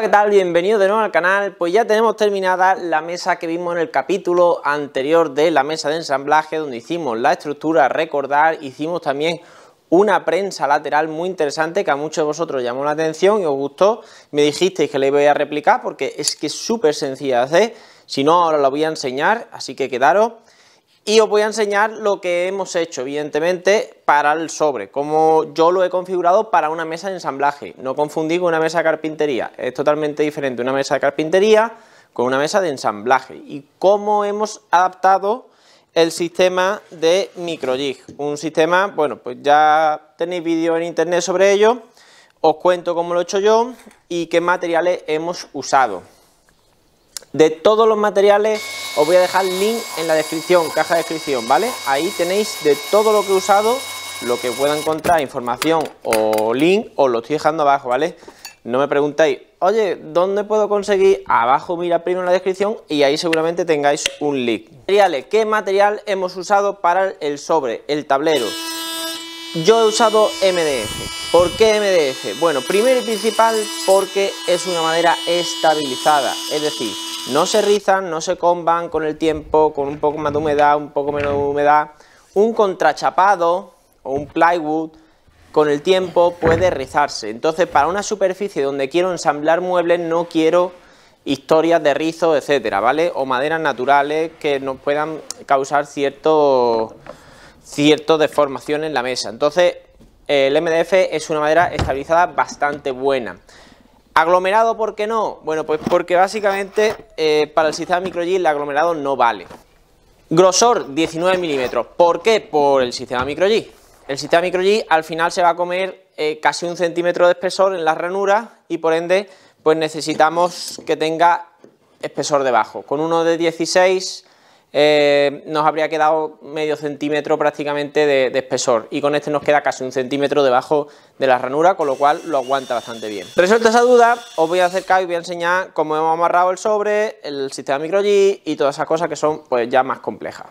¿qué tal? Bienvenido de nuevo al canal. Pues ya tenemos terminada la mesa que vimos en el capítulo anterior de la mesa de ensamblaje, donde hicimos la estructura, recordar, hicimos también una prensa lateral muy interesante que a muchos de vosotros llamó la atención y os gustó. Me dijisteis que le iba a replicar porque es que es súper sencilla de hacer. Si no, ahora la voy a enseñar, así que quedaros y os voy a enseñar lo que hemos hecho, evidentemente, para el sobre, como yo lo he configurado para una mesa de ensamblaje. No confundí con una mesa de carpintería, es totalmente diferente una mesa de carpintería con una mesa de ensamblaje. Y cómo hemos adaptado el sistema de microjig, un sistema, bueno, pues ya tenéis vídeo en internet sobre ello, os cuento cómo lo he hecho yo y qué materiales hemos usado de todos los materiales os voy a dejar link en la descripción, caja de descripción, ¿vale? Ahí tenéis de todo lo que he usado, lo que pueda encontrar, información o link, os lo estoy dejando abajo, ¿vale? No me preguntéis, oye, ¿dónde puedo conseguir? Abajo mira primero en la descripción y ahí seguramente tengáis un link. ¿qué material hemos usado para el sobre, el tablero? Yo he usado MDF. ¿Por qué MDF? Bueno, primero y principal porque es una madera estabilizada, es decir, no se rizan, no se comban con el tiempo, con un poco más de humedad, un poco menos de humedad. Un contrachapado o un plywood con el tiempo puede rizarse. Entonces, para una superficie donde quiero ensamblar muebles, no quiero historias de rizo, etcétera, ¿vale? O maderas naturales que nos puedan causar cierto, cierto deformación en la mesa. Entonces, el MDF es una madera estabilizada bastante buena. ¿Aglomerado por qué no? Bueno, pues porque básicamente eh, para el sistema y el aglomerado no vale. Grosor 19 milímetros. ¿Por qué? Por el sistema y El sistema y al final se va a comer eh, casi un centímetro de espesor en las ranuras y por ende pues necesitamos que tenga espesor debajo. Con uno de 16 eh, nos habría quedado medio centímetro prácticamente de, espesor y con este nos queda casi un centímetro debajo de la ranura con lo cual lo aguanta bastante bien. Resuelta esa duda os voy a acercar y voy a enseñar cómo hemos amarrado el sobre, el sistema micro -G y todas esas cosas que son pues ya más complejas.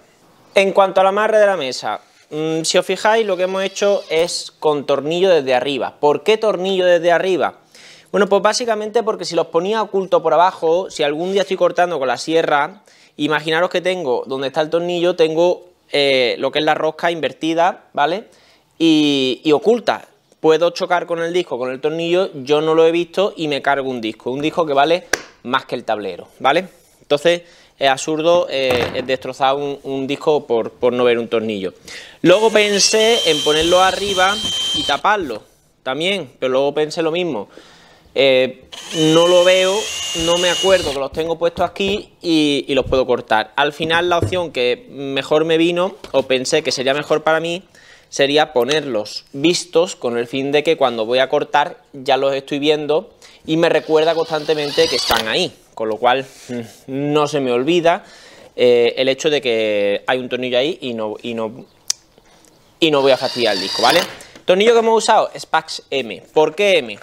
En cuanto al amarre de la mesa, mm, si os fijáis lo que hemos hecho es con tornillo desde arriba. ¿Por qué tornillo desde arriba? Bueno, pues básicamente porque si los ponía oculto por abajo, si algún día estoy cortando con la sierra, Imaginaros que tengo, donde está el tornillo, tengo eh, lo que es la rosca invertida, ¿vale? Y, oculta. Puedo chocar con el disco, con el tornillo, yo no lo he visto y me cargo un disco. Un disco que vale más que el tablero, ¿vale? Entonces, es absurdo eh, destrozar un, un disco por, por, no ver un tornillo. Luego pensé en ponerlo arriba y taparlo también, pero luego pensé lo mismo. Eh, no lo veo, no me acuerdo que los tengo puestos aquí y, los puedo cortar. Al final la opción que mejor me vino o pensé que sería mejor para mí sería ponerlos vistos con el fin de que cuando voy a cortar ya los estoy viendo y me recuerda constantemente que están ahí, con lo cual mm, no se me olvida eh, el hecho de que hay un tornillo ahí y no, no, y no voy a fastidiar el disco, ¿vale? Tornillo que hemos usado, Spax M. ¿Por qué M?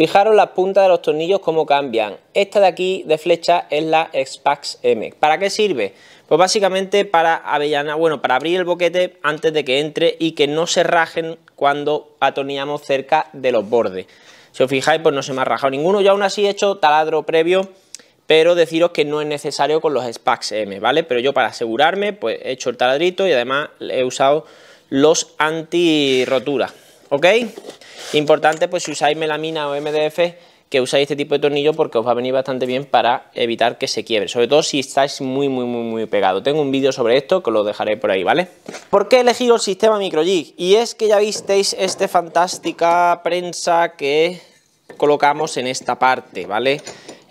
Fijaros las puntas de los tornillos como cambian. Esta de aquí de flecha es la Spax M. ¿Para qué sirve? Pues básicamente para avellana, bueno, para abrir el boquete antes de que entre y que no se rajen cuando atornillamos cerca de los bordes. Si os fijáis, pues no se me ha rajado ninguno. Yo aún así he hecho taladro previo, pero deciros que no es necesario con los Spax M, ¿vale? Pero yo para asegurarme, pues he hecho el taladrito y además he usado los anti ¿ok? Importante pues si usáis melamina o MDF que usáis este tipo de tornillo porque os va a venir bastante bien para evitar que se quiebre, sobre todo si estáis muy muy muy muy pegado. Tengo un vídeo sobre esto que lo dejaré por ahí, ¿vale? ¿Por qué he elegido el sistema microjig? Y es que ya visteis esta fantástica prensa que colocamos en esta parte, ¿vale?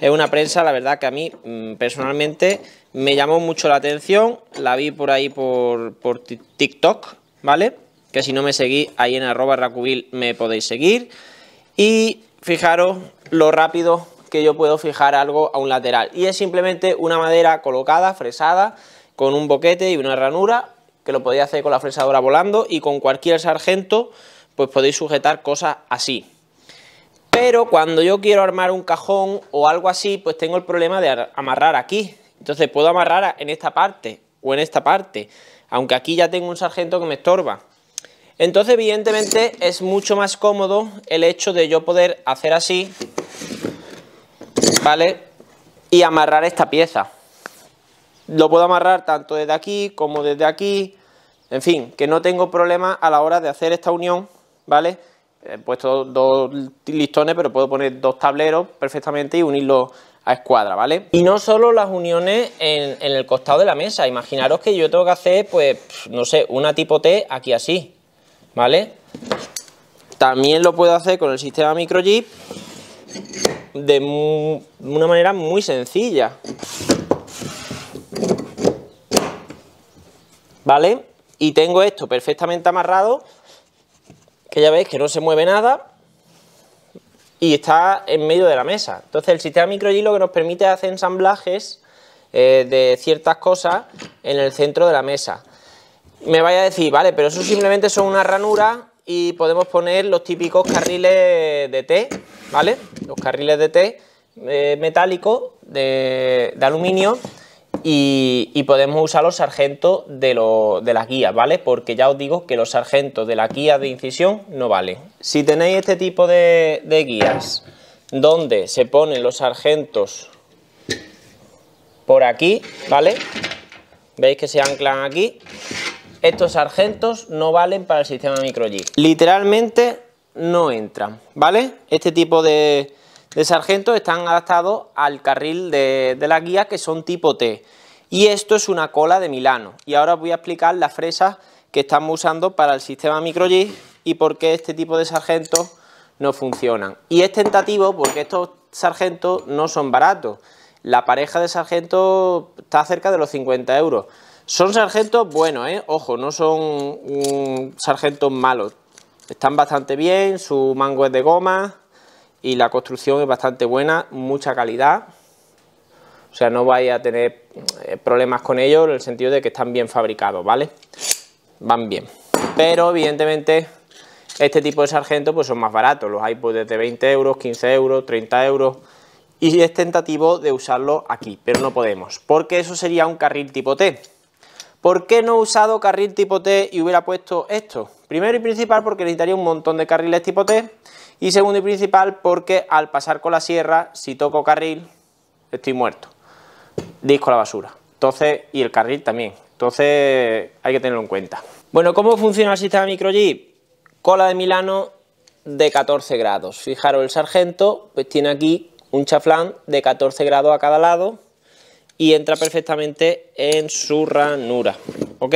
Es una prensa, la verdad que a mí mm, personalmente me llamó mucho la atención, la vi por ahí por, por TikTok, ¿vale? que si no me seguís, ahí en arroba racubil me podéis seguir. Y fijaros lo rápido que yo puedo fijar algo a un lateral. Y es simplemente una madera colocada, fresada, con un boquete y una ranura, que lo podéis hacer con la fresadora volando y con cualquier sargento, pues podéis sujetar cosas así. Pero cuando yo quiero armar un cajón o algo así, pues tengo el problema de amarrar aquí. Entonces puedo amarrar en esta parte o en esta parte, aunque aquí ya tengo un sargento que me estorba. Entonces, evidentemente, es mucho más cómodo el hecho de yo poder hacer así, ¿vale? Y amarrar esta pieza. Lo puedo amarrar tanto desde aquí como desde aquí. En fin, que no tengo problema a la hora de hacer esta unión, ¿vale? He puesto dos listones, pero puedo poner dos tableros perfectamente y unirlos a escuadra, ¿vale? Y no solo las uniones en, en el costado de la mesa. Imaginaros que yo tengo que hacer, pues, no sé, una tipo T aquí así ¿vale? También lo puedo hacer con el sistema microjip de una manera muy sencilla. ¿Vale? Y tengo esto perfectamente amarrado, que ya veis que no se mueve nada y está en medio de la mesa. Entonces el sistema microjip lo que nos permite hacer ensamblajes eh, de ciertas cosas en el centro de la mesa me vaya a decir, vale, pero eso simplemente son una ranura y podemos poner los típicos carriles de té, ¿vale? Los carriles de té eh, metálico de, aluminio y, podemos usar los sargentos de, las guías, ¿vale? Porque ya os digo que los sargentos de las guías de incisión no valen. Si tenéis este tipo de, de guías donde se ponen los sargentos por aquí, ¿vale? Veis que se anclan aquí estos sargentos no valen para el sistema micro Literalmente no entran, ¿vale? Este tipo de, sargentos están adaptados al carril de, la guía que son tipo T. Y esto es una cola de Milano. Y ahora os voy a explicar las fresas que estamos usando para el sistema micro y por qué este tipo de sargentos no funcionan. Y es tentativo porque estos sargentos no son baratos. La pareja de sargentos está cerca de los 50 euros. Son sargentos buenos, ¿eh? Ojo, no son sargentos malos. Están bastante bien, su mango es de goma y la construcción es bastante buena, mucha calidad. O sea, no vais a tener eh, problemas con ellos en el sentido de que están bien fabricados, ¿vale? Van bien. Pero, evidentemente, este tipo de sargentos pues, son más baratos. Los hay pues, desde 20 euros, 15 euros, 30 euros. Y es tentativo de usarlo aquí, pero no podemos. Porque eso sería un carril tipo T. ¿Por qué no he usado carril tipo T y hubiera puesto esto? Primero y principal porque necesitaría un montón de carriles tipo T. Y segundo y principal porque al pasar con la sierra, si toco carril, estoy muerto. Disco la basura. Entonces, y el carril también. Entonces hay que tenerlo en cuenta. Bueno, ¿cómo funciona el sistema microjib? Cola de Milano de 14 grados. Fijaros, el sargento pues tiene aquí un chaflán de 14 grados a cada lado y entra perfectamente en su ranura. ¿Ok?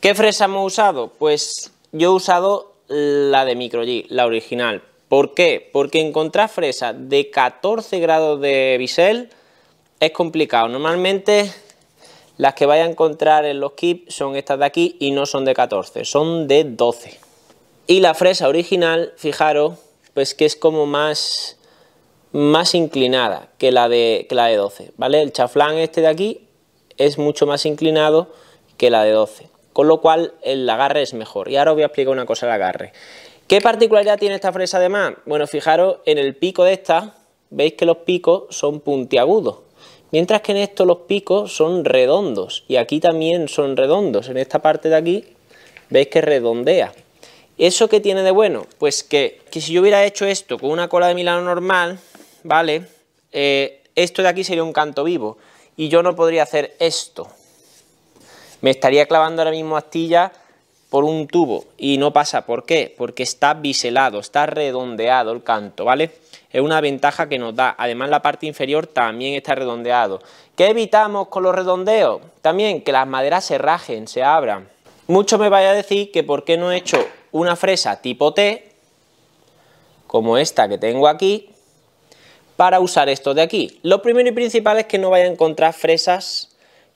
¿Qué fresa hemos usado? Pues yo he usado la de Micro G, la original. ¿Por qué? Porque encontrar fresa de 14 grados de bisel es complicado. Normalmente las que vaya a encontrar en los kits son estas de aquí y no son de 14, son de 12. Y la fresa original, fijaros, pues que es como más más inclinada que la de, la de 12, ¿vale? El chaflán este de aquí es mucho más inclinado que la de 12, con lo cual el agarre es mejor. Y ahora os voy a explicar una cosa del agarre. ¿Qué particularidad tiene esta fresa además? Bueno, fijaros, en el pico de esta, veis que los picos son puntiagudos, mientras que en esto los picos son redondos, y aquí también son redondos, en esta parte de aquí veis que redondea. ¿Eso qué tiene de bueno? Pues que, que si yo hubiera hecho esto con una cola de Milano normal, ¿vale? Eh, esto de aquí sería un canto vivo y yo no podría hacer esto. Me estaría clavando ahora mismo astilla por un tubo y no pasa. ¿Por qué? Porque está biselado, está redondeado el canto, ¿vale? Es una ventaja que nos da. Además, la parte inferior también está redondeado. ¿Qué evitamos con los redondeos? También que las maderas se rajen, se abran. Mucho me vaya a decir que por qué no he hecho una fresa tipo T, como esta que tengo aquí, para usar esto de aquí. Lo primero y principal es que no vaya a encontrar fresas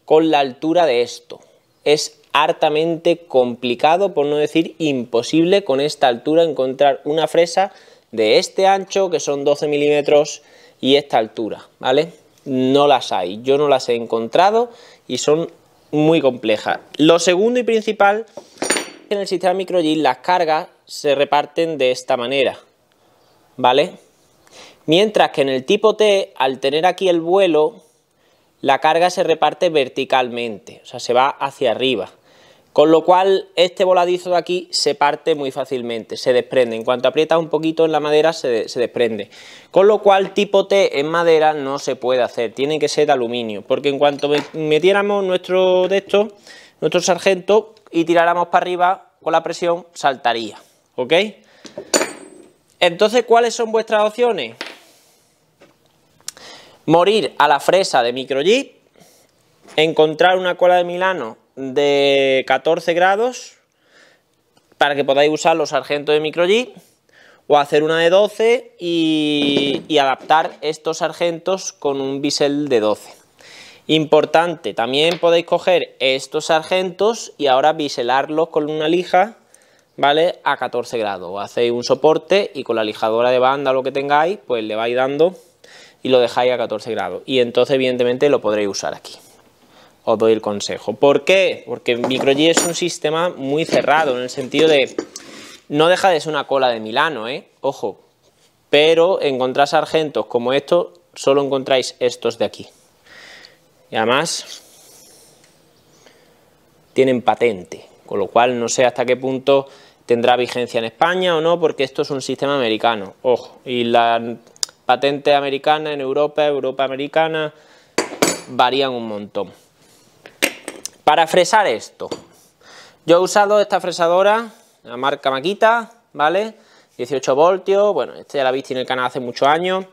con la altura de esto. Es hartamente complicado, por no decir imposible, con esta altura encontrar una fresa de este ancho, que son 12 milímetros, y esta altura, ¿vale? No las hay, yo no las he encontrado y son muy complejas. Lo segundo y principal, en el sistema microgis las cargas se reparten de esta manera, ¿vale? Mientras que en el tipo T, al tener aquí el vuelo, la carga se reparte verticalmente, o sea, se va hacia arriba. Con lo cual, este voladizo de aquí se parte muy fácilmente, se desprende. En cuanto aprietas un poquito en la madera, se, desprende. Con lo cual, tipo T en madera no se puede hacer, tiene que ser de aluminio. Porque en cuanto metiéramos nuestro de nuestro sargento, y tiráramos para arriba con la presión, saltaría. ¿Ok? Entonces, ¿cuáles son vuestras opciones? morir a la fresa de microjet, encontrar una cola de Milano de 14 grados para que podáis usar los sargentos de G o hacer una de 12 y, adaptar estos sargentos con un bisel de 12. Importante, también podéis coger estos sargentos y ahora biselarlos con una lija, ¿vale? A 14 grados. O hacéis un soporte y con la lijadora de banda o lo que tengáis, pues le vais dando y lo dejáis a 14 grados. Y entonces, evidentemente, lo podréis usar aquí. Os doy el consejo. ¿Por qué? Porque MicroG es un sistema muy cerrado, en el sentido de... No deja de ser una cola de Milano, ¿eh? Ojo. Pero encontráis sargentos como estos, solo encontráis estos de aquí. Y además, tienen patente, con lo cual no sé hasta qué punto tendrá vigencia en España o no, porque esto es un sistema americano. Ojo, y la patente americana en Europa, Europa americana, varían un montón. Para fresar esto, yo he usado esta fresadora, la marca Maquita, ¿vale? 18 voltios, bueno, este ya la viste en el canal hace muchos años,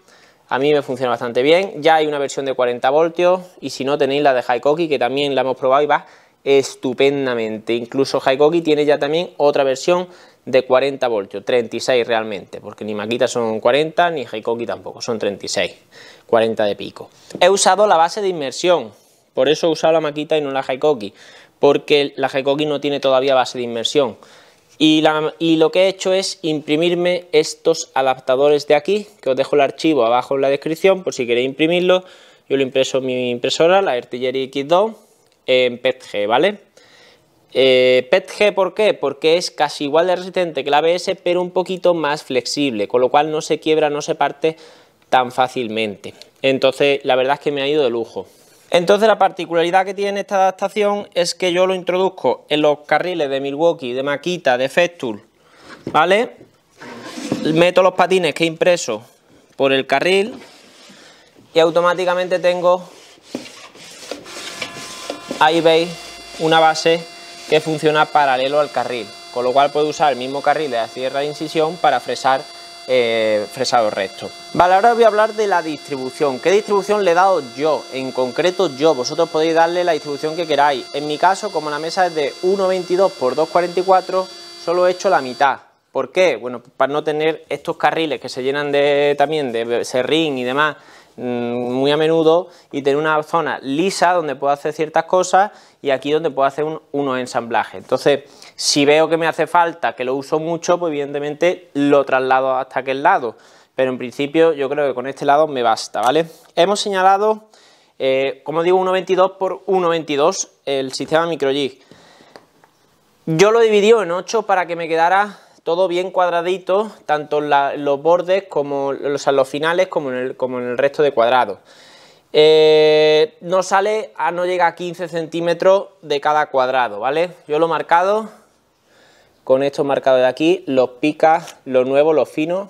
a mí me funciona bastante bien, ya hay una versión de 40 voltios y si no tenéis la de Haikoki que también la hemos probado y va estupendamente, incluso Haikoki tiene ya también otra versión de 40 voltios, 36 realmente, porque ni Makita son 40, ni Haikoki tampoco, son 36, 40 de pico. He usado la base de inmersión, por eso he usado la maquita y no la Haikoki porque la Haikoki no tiene todavía base de inmersión. Y, la, y, lo que he hecho es imprimirme estos adaptadores de aquí, que os dejo el archivo abajo en la descripción por si queréis imprimirlo. Yo lo impreso en mi impresora, la Artillery X2, en PETG, ¿vale? Eh, PETG, ¿por qué? Porque es casi igual de resistente que la ABS, pero un poquito más flexible, con lo cual no se quiebra, no se parte tan fácilmente. Entonces, la verdad es que me ha ido de lujo. Entonces, la particularidad que tiene esta adaptación es que yo lo introduzco en los carriles de Milwaukee, de Maquita, de Festool, ¿vale? Meto los patines que he impreso por el carril y automáticamente tengo, ahí veis, una base que funciona paralelo al carril, con lo cual puede usar el mismo carril de la sierra de incisión para fresar eh, fresado recto. Vale, ahora voy a hablar de la distribución. ¿Qué distribución le he dado yo? En concreto yo, vosotros podéis darle la distribución que queráis. En mi caso, como la mesa es de 1,22 x 2,44, solo he hecho la mitad, ¿Por qué? Bueno, para no tener estos carriles que se llenan de, también de serrín y demás mm, muy a menudo y tener una zona lisa donde puedo hacer ciertas cosas y aquí donde puedo hacer un, unos ensamblajes. Entonces, si veo que me hace falta, que lo uso mucho, pues evidentemente lo traslado hasta aquel lado. Pero en principio yo creo que con este lado me basta, ¿vale? Hemos señalado, eh, como digo, 1.22 por 1.22 el sistema microjig. Yo lo dividió en 8 para que me quedara todo bien cuadradito, tanto la, los bordes como los los finales como en el, resto de cuadrados. Eh, no sale, a, no llega a 15 centímetros de cada cuadrado, ¿vale? Yo lo he marcado con esto marcado de aquí, los picas, los nuevos, los finos,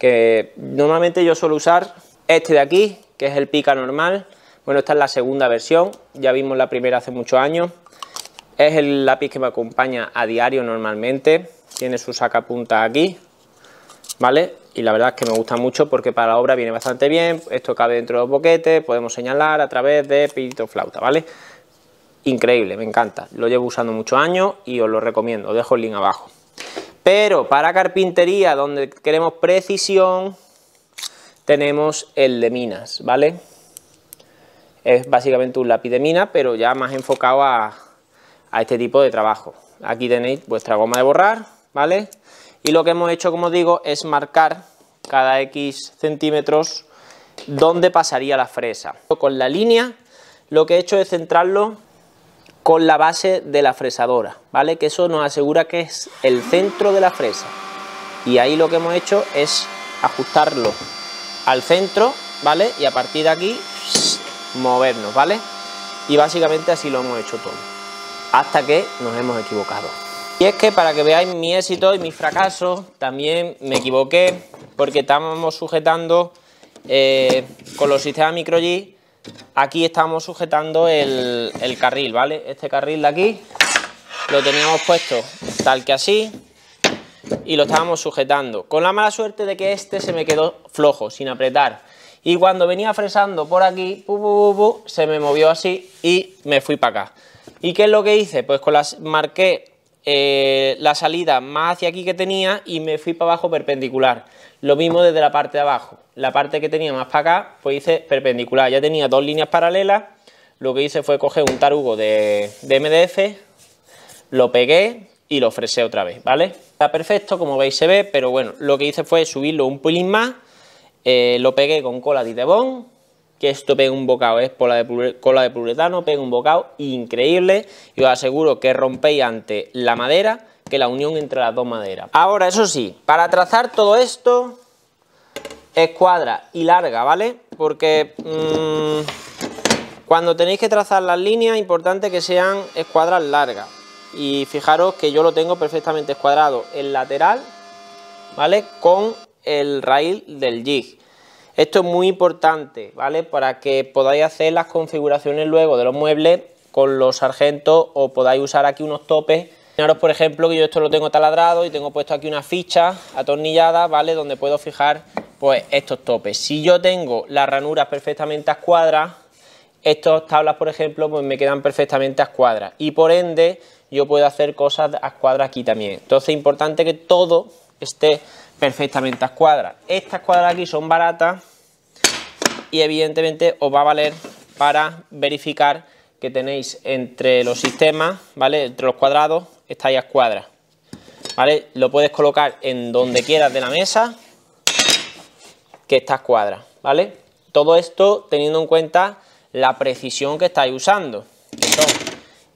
que normalmente yo suelo usar este de aquí, que es el pica normal. Bueno, esta es la segunda versión, ya vimos la primera hace muchos años. Es el lápiz que me acompaña a diario normalmente tiene su punta aquí, ¿vale? Y la verdad es que me gusta mucho porque para la obra viene bastante bien, esto cabe dentro de los boquetes, podemos señalar a través de pirito flauta, ¿vale? Increíble, me encanta, lo llevo usando muchos años y os lo recomiendo, os dejo el link abajo. Pero para carpintería, donde queremos precisión, tenemos el de minas, ¿vale? Es básicamente un lápiz de mina, pero ya más enfocado a, a este tipo de trabajo. Aquí tenéis vuestra goma de borrar, ¿vale? Y lo que hemos hecho, como digo, es marcar cada X centímetros dónde pasaría la fresa. Con la línea lo que he hecho es centrarlo con la base de la fresadora, ¿vale? Que eso nos asegura que es el centro de la fresa. Y ahí lo que hemos hecho es ajustarlo al centro, ¿vale? Y a partir de aquí movernos, ¿vale? Y básicamente así lo hemos hecho todo. Hasta que nos hemos equivocado. Y es que para que veáis mi éxito y mi fracaso, también me equivoqué porque estábamos sujetando eh, con los sistemas micro G, aquí estábamos sujetando el, carril, ¿vale? Este carril de aquí lo teníamos puesto tal que así y lo estábamos sujetando. Con la mala suerte de que este se me quedó flojo, sin apretar. Y cuando venía fresando por aquí, se me movió así y me fui para acá. ¿Y qué es lo que hice? Pues con las marqué eh, la salida más hacia aquí que tenía y me fui para abajo perpendicular. Lo mismo desde la parte de abajo. La parte que tenía más para acá, pues hice perpendicular. Ya tenía dos líneas paralelas. Lo que hice fue coger un tarugo de, MDF, lo pegué y lo fresé otra vez, ¿vale? Está perfecto, como veis se ve, pero bueno, lo que hice fue subirlo un pulín más, eh, lo pegué con cola de Devon, que esto pega un bocado, es cola de, cola de pega un bocado increíble y os aseguro que rompéis ante la madera que la unión entre las dos maderas. Ahora, eso sí, para trazar todo esto escuadra y larga, ¿vale? Porque mm, cuando tenéis que trazar las líneas, importante que sean escuadras largas. Y fijaros que yo lo tengo perfectamente escuadrado el lateral, ¿vale? Con el rail del jig. Esto es muy importante, ¿vale? Para que podáis hacer las configuraciones luego de los muebles con los sargentos o podáis usar aquí unos topes. Imaginaros, por ejemplo, que yo esto lo tengo taladrado y tengo puesto aquí una ficha atornillada, ¿vale? Donde puedo fijar, pues, estos topes. Si yo tengo las ranuras perfectamente a escuadra, estas tablas, por ejemplo, pues me quedan perfectamente a escuadra Y por ende, yo puedo hacer cosas a escuadra aquí también. Entonces, es importante que todo esté perfectamente a escuadra. Estas cuadras aquí son baratas y evidentemente os va a valer para verificar que tenéis entre los sistemas, ¿vale? Entre los cuadrados, estáis a cuadra. ¿Vale? Lo puedes colocar en donde quieras de la mesa, que está cuadra ¿vale? Todo esto teniendo en cuenta la precisión que estáis usando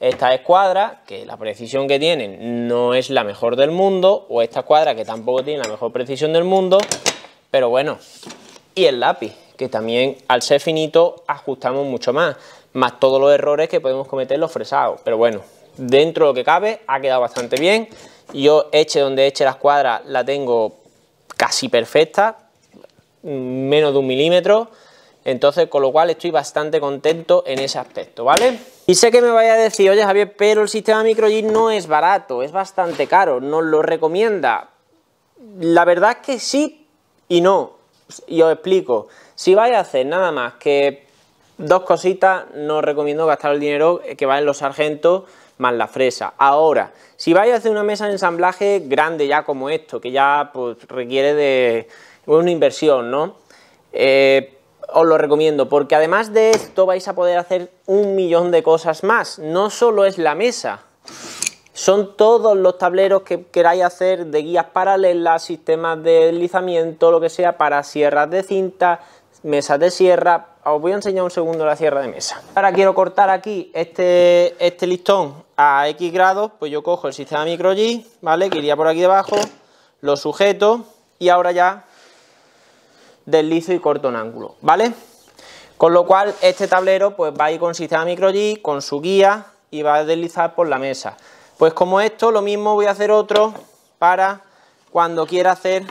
esta escuadra, que la precisión que tienen no es la mejor del mundo, o esta escuadra que tampoco tiene la mejor precisión del mundo, pero bueno, y el lápiz, que también al ser finito ajustamos mucho más, más todos los errores que podemos cometer los fresados, pero bueno, dentro de lo que cabe ha quedado bastante bien, yo eche donde eche la escuadra la tengo casi perfecta, menos de un milímetro, entonces con lo cual estoy bastante contento en ese aspecto, ¿vale? Y sé que me vaya a decir, oye Javier, pero el sistema y no es barato, es bastante caro, no lo recomienda. La verdad es que sí y no. Y os explico. Si vais a hacer nada más que dos cositas, no recomiendo gastar el dinero que va en los sargentos más la fresa. Ahora, si vais a hacer una mesa de ensamblaje grande ya como esto, que ya pues, requiere de una inversión, ¿no? Eh, os lo recomiendo, porque además de esto vais a poder hacer un millón de cosas más. No solo es la mesa, son todos los tableros que queráis hacer de guías paralelas, sistemas de deslizamiento, lo que sea, para sierras de cinta, mesas de sierra. Os voy a enseñar un segundo la sierra de mesa. Ahora quiero cortar aquí este, este listón a X grados, pues yo cojo el sistema micro G, ¿vale? Que iría por aquí debajo, lo sujeto y ahora ya deslizo y corto un ángulo, ¿vale? Con lo cual, este tablero pues, va a ir con sistema G, con su guía y va a deslizar por la mesa. Pues como esto, lo mismo voy a hacer otro para cuando quiera hacer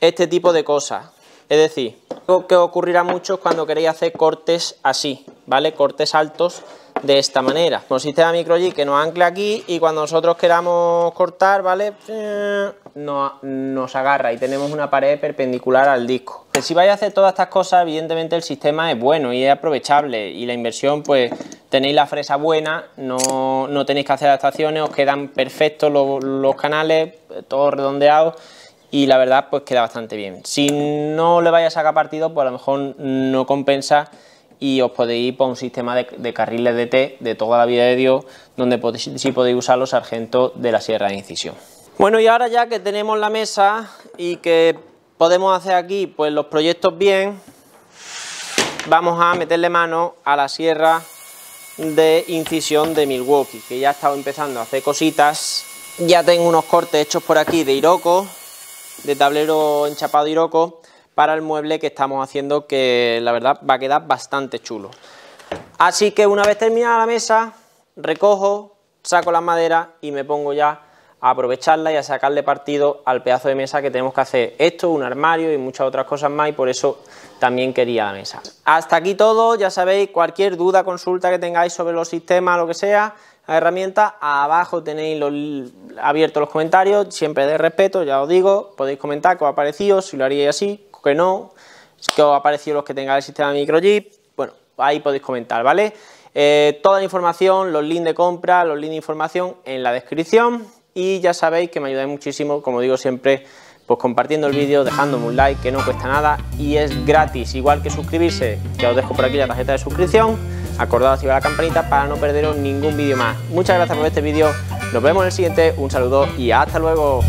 este tipo de cosas. Es decir, lo que ocurrirá mucho es cuando queréis hacer cortes así, ¿vale? Cortes altos de esta manera. con pues sistema micro G que nos ancla aquí y cuando nosotros queramos cortar, ¿vale? Eh, nos, nos agarra y tenemos una pared perpendicular al disco. Si vais a hacer todas estas cosas, evidentemente el sistema es bueno y es aprovechable y la inversión, pues tenéis la fresa buena, no, tenéis que hacer adaptaciones, os quedan perfectos los, los canales, todos redondeados y la verdad pues queda bastante bien. Si no le vais a sacar partido, pues a lo mejor no compensa y os podéis ir por un sistema de, carriles de T de toda la vida de Dios, donde podéis, podéis usar los sargentos de la sierra de incisión. Bueno, y ahora ya que tenemos la mesa y que podemos hacer aquí pues los proyectos bien, vamos a meterle mano a la sierra de incisión de Milwaukee, que ya estado empezando a hacer cositas. Ya tengo unos cortes hechos por aquí de Iroco, de tablero enchapado Iroco, para el mueble que estamos haciendo que la verdad va a quedar bastante chulo. Así que una vez terminada la mesa, recojo, saco la madera y me pongo ya a aprovecharla y a sacarle partido al pedazo de mesa que tenemos que hacer esto, un armario y muchas otras cosas más y por eso también quería la mesa. Hasta aquí todo, ya sabéis, cualquier duda, consulta que tengáis sobre los sistemas, lo que sea, la herramienta, abajo tenéis abiertos los comentarios, siempre de respeto, ya os digo, podéis comentar que os ha parecido, si lo haríais así, no, que os ha parecido los que tengan el sistema microchip, bueno, ahí podéis comentar, ¿vale? Eh, toda la información, los links de compra, los links de información en la descripción y ya sabéis que me ayudáis muchísimo, como digo siempre, pues compartiendo el vídeo, dejándome un like que no cuesta nada y es gratis, igual que suscribirse, ya os dejo por aquí la tarjeta de suscripción, acordaos activar la campanita para no perderos ningún vídeo más. Muchas gracias por este vídeo, nos vemos en el siguiente, un saludo y hasta luego.